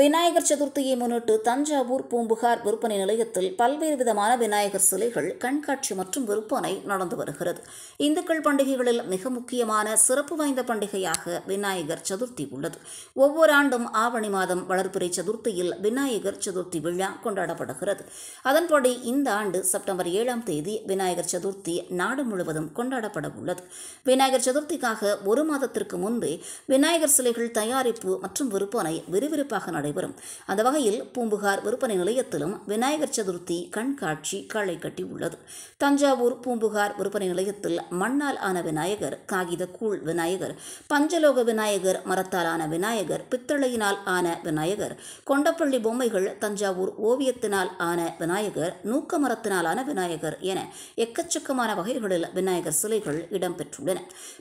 விநாயகர் சதுர்த்தியை முன்னிட்டு தஞ்சாவூர் பூம்புகார் விற்பனை நிலையத்தில் பல்வேறு விதமான விநாயகர் சிலைகள் கண்காட்சி மற்றும் விற்பனை நடந்து வருகிறது இந்துக்கள் பண்டிகைகளில் மிக முக்கியமான சிறப்பு வாய்ந்த பண்டிகையாக விநாயகர் சதுர்த்தி உள்ளது ஒவ்வொரு ஆண்டும் ஆவணி மாதம் வளர்ப்புரை சதுர்த்தியில் விநாயகர் சதுர்த்தி விழா கொண்டாடப்படுகிறது அதன்படி இந்த ஆண்டு செப்டம்பர் ஏழாம் தேதி விநாயகர் சதுர்த்தி நாடு முழுவதும் கொண்டாடப்பட உள்ளது விநாயகர் சதுர்த்திக்காக ஒரு மாதத்திற்கு முன்பே விநாயகர் சிலைகள் தயாரிப்பு மற்றும் விற்பனை விறுவிறுப்பாக நடைபெற்றது நடைபெறும் அந்த வகையில் பூம்புகார் விற்பனை நிலையத்திலும் விநாயகர் சதுர்த்தி கண்காட்சி களை கட்டி உள்ளது தஞ்சாவூர் பூம்புகார் விற்பனை நிலையத்தில் மண்ணால் ஆன விநாயகர் காகித கூழ் விநாயகர் பஞ்சலோக விநாயகர் மரத்தால் ஆன விநாயகர் பித்தளையினால் ஆன விநாயகர் கொண்டப்பள்ளி பொம்மைகள் தஞ்சாவூர் ஓவியத்தினால் ஆன விநாயகர் நூக்க மரத்தினாலான விநாயகர் என எக்கச்சக்கமான வகைகளில் விநாயகர் சிலைகள் இடம்பெற்றுள்ளன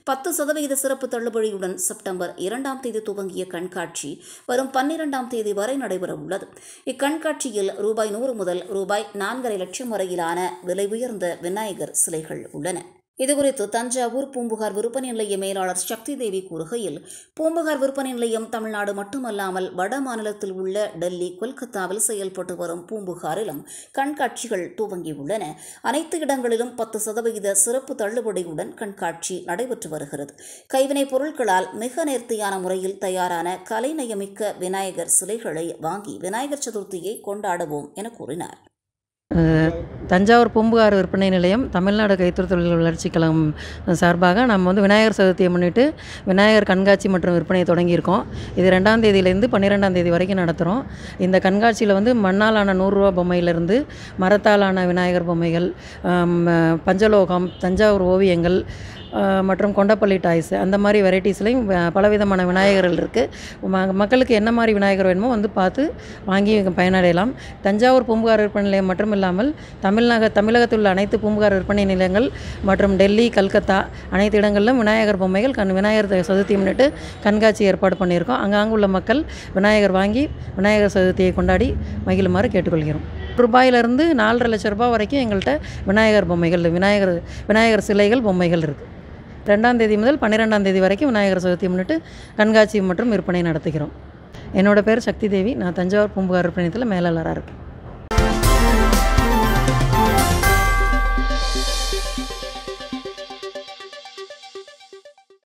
பத்து சதவிகித சிறப்பு தள்ளுபடியுடன் செப்டம்பர் இரண்டாம் தேதி துவங்கிய கண்காட்சி வரும் பன்னிரெண்டாம் தேதி தேதி வரை நடைபெறவுள்ளது இக்கண்காட்சியில் ரூபாய் நூறு முதல் ரூபாய் நான்கரை லட்சம் வரையிலான விலை உயர்ந்த விநாயகர் சிலைகள் உள்ளன இதுகுறித்து தஞ்சாவூர் பூம்புகார் விற்பனை நிலைய மேலாளர் சக்தி தேவி கூறுகையில் பூம்புகார் விற்பனை நிலையம் தமிழ்நாடு மட்டுமல்லாமல் வட மாநிலத்தில் உள்ள டெல்லி கொல்கத்தாவில் செயல்பட்டு வரும் பூம்புகாரிலும் கண்காட்சிகள் துவங்கியுள்ளன அனைத்து இடங்களிலும் பத்து சதவிகித சிறப்பு தள்ளுபடியுடன் கண்காட்சி நடைபெற்று வருகிறது கைவினைப் பொருட்களால் மிக நேர்த்தியான முறையில் தயாரான கலைநயமிக்க விநாயகர் சிலைகளை வாங்கி விநாயகர் சதுர்த்தியை கொண்டாடுவோம் என கூறினார் தஞ்சாவூர் பூம்புகார் விற்பனை நிலையம் தமிழ்நாடு கைத்தறி தொழில் வளர்ச்சி கழகம் சார்பாக நம்ம வந்து விநாயகர் சதுர்த்தியை முன்னிட்டு விநாயகர் கண்காட்சி மற்றும் விற்பனையை தொடங்கியிருக்கோம் இது ரெண்டாம் தேதியிலேருந்து பன்னிரெண்டாம் தேதி வரைக்கும் நடத்துகிறோம் இந்த கண்காட்சியில் வந்து மண்ணாலான நூறுரூவா பொம்மையிலேருந்து மரத்தாலான விநாயகர் பொம்மைகள் பஞ்சலோகம் தஞ்சாவூர் ஓவியங்கள் மற்றும் கொண்டப்பள்ளி டாய்ஸ் அந்த மாதிரி வெரைட்டிஸ்லையும் பலவிதமான விநாயகர்கள் இருக்குது மக்களுக்கு என்ன மாதிரி விநாயகர் வேணுமோ வந்து பார்த்து வாங்கி பயனடையலாம் தஞ்சாவூர் பூம்புகார் விற்பனை நிலையம் மட்டும் இல்லாமல் தமிழ் தமிழ்நக தமிழகத்தில் உள்ள அனைத்து பூம்புகார் விற்பனை நிலையங்கள் மற்றும் டெல்லி கல்கத்தா அனைத்து இடங்களிலும் விநாயகர் பொம்மைகள் கண் விநாயகர் சதுர்த்தி முன்னிட்டு கண்காட்சி ஏற்பாடு பண்ணியிருக்கோம் அங்காங்கு உள்ள மக்கள் விநாயகர் வாங்கி விநாயகர் சதுர்த்தியை கொண்டாடி மகிழுமாறு கேட்டுக்கொள்கிறோம் ரூபாயிலிருந்து நாலரை லட்ச ரூபாய் வரைக்கும் எங்கள்கிட்ட விநாயகர் பொம்மைகள் விநாயகர் விநாயகர் சிலைகள் பொம்மைகள் இருக்குது ரெண்டாம் தேதி முதல் பன்னிரெண்டாம் தேதி வரைக்கும் விநாயகர் சதுர்த்தி முன்னிட்டு கண்காட்சி மற்றும் விற்பனை நடத்துகிறோம் என்னோடய பேர் சக்தி தேவி நான் தஞ்சாவூர் பூம்புகார் விற்பனையத்தில் மேலாளராக இருக்கேன்